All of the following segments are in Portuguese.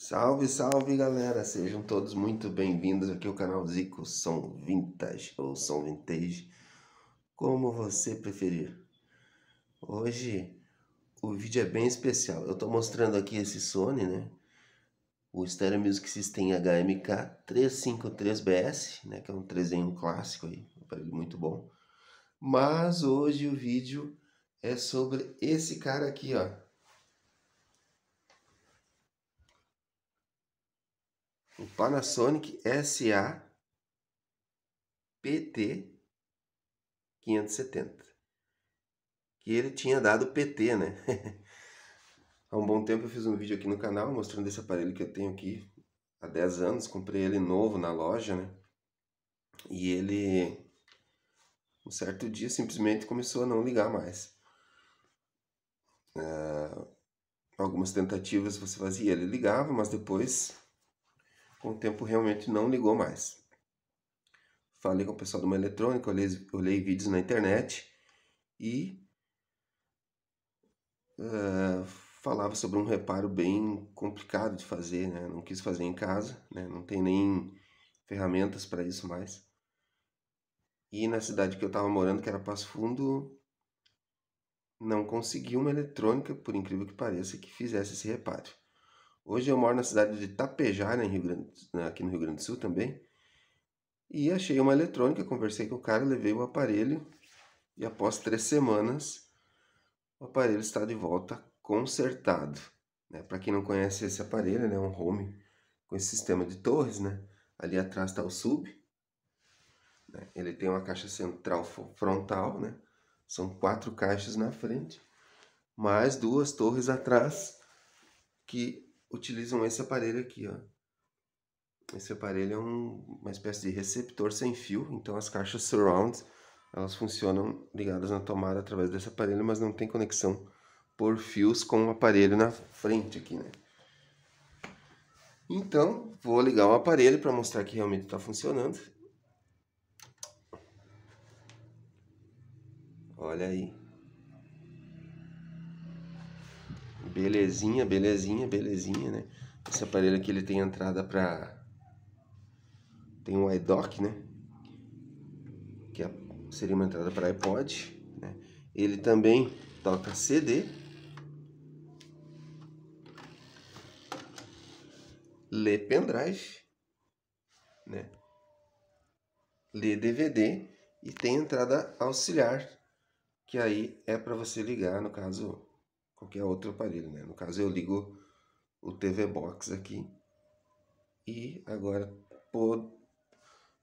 Salve, salve galera! Sejam todos muito bem-vindos aqui ao canal Zico Som Vintage ou Som Vintage, como você preferir. Hoje o vídeo é bem especial. Eu estou mostrando aqui esse Sony, né? O Stereo Music System HMK 353BS, né? Que é um 3 em 1 clássico aí, um aparelho muito bom. Mas hoje o vídeo é sobre esse cara aqui, ó. o Panasonic SA PT 570. Que ele tinha dado PT, né? Há um bom tempo eu fiz um vídeo aqui no canal mostrando esse aparelho que eu tenho aqui há 10 anos, comprei ele novo na loja, né? E ele um certo dia simplesmente começou a não ligar mais. Uh, algumas tentativas você fazia, ele ligava, mas depois com o tempo realmente não ligou mais. Falei com o pessoal de uma eletrônica, olhei, olhei vídeos na internet e uh, falava sobre um reparo bem complicado de fazer, né? Não quis fazer em casa, né? Não tem nem ferramentas para isso mais. E na cidade que eu estava morando, que era Passo Fundo, não consegui uma eletrônica, por incrível que pareça, que fizesse esse reparo. Hoje eu moro na cidade de Tapejara, né, em Rio Grande, né, aqui no Rio Grande do Sul também. E achei uma eletrônica, conversei com o cara, levei o aparelho e após três semanas o aparelho está de volta consertado. Né? Para quem não conhece esse aparelho, é um home com esse sistema de torres, né? Ali atrás está o sub. Né? Ele tem uma caixa central frontal, né? São quatro caixas na frente, mais duas torres atrás que utilizam esse aparelho aqui, ó. Esse aparelho é um, uma espécie de receptor sem fio, então as caixas surround elas funcionam ligadas na tomada através desse aparelho, mas não tem conexão por fios com o aparelho na frente aqui, né? Então, vou ligar o aparelho para mostrar que realmente está funcionando. Olha aí. Belezinha, belezinha, belezinha, né? Esse aparelho aqui ele tem entrada para tem um iDock, né? Que é... seria uma entrada para iPod, né? Ele também toca CD. Lê pendrive, né? Lê DVD e tem entrada auxiliar, que aí é para você ligar, no caso, qualquer outro aparelho, né? No caso eu ligo o TV Box aqui e agora pô,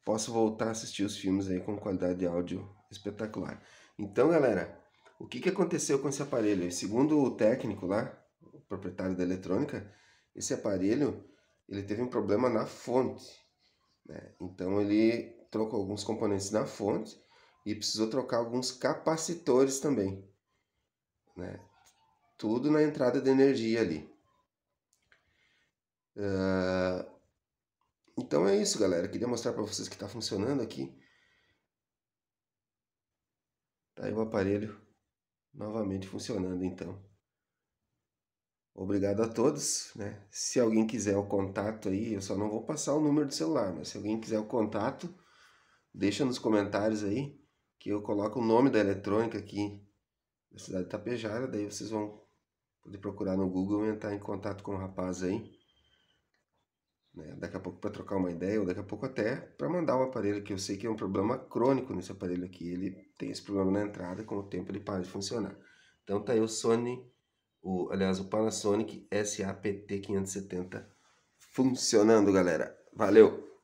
posso voltar a assistir os filmes aí com qualidade de áudio espetacular. Então, galera, o que, que aconteceu com esse aparelho? Segundo o técnico lá, o proprietário da eletrônica, esse aparelho ele teve um problema na fonte. Né? Então ele trocou alguns componentes na fonte e precisou trocar alguns capacitores também. Né? tudo na entrada de energia ali. Uh, então é isso, galera. Queria mostrar para vocês que está funcionando aqui. Tá aí o aparelho novamente funcionando, então. Obrigado a todos, né? Se alguém quiser o contato aí, eu só não vou passar o número do celular, mas se alguém quiser o contato, deixa nos comentários aí que eu coloco o nome da eletrônica aqui da cidade de Tapejara, daí vocês vão poder procurar no Google e entrar em contato com o rapaz aí. Né? Daqui a pouco para trocar uma ideia, ou daqui a pouco até para mandar o um aparelho, que eu sei que é um problema crônico nesse aparelho aqui. Ele tem esse problema na entrada, com o tempo ele para de funcionar. Então tá aí o Sony, o, aliás, o Panasonic SAPT570 funcionando, galera. Valeu!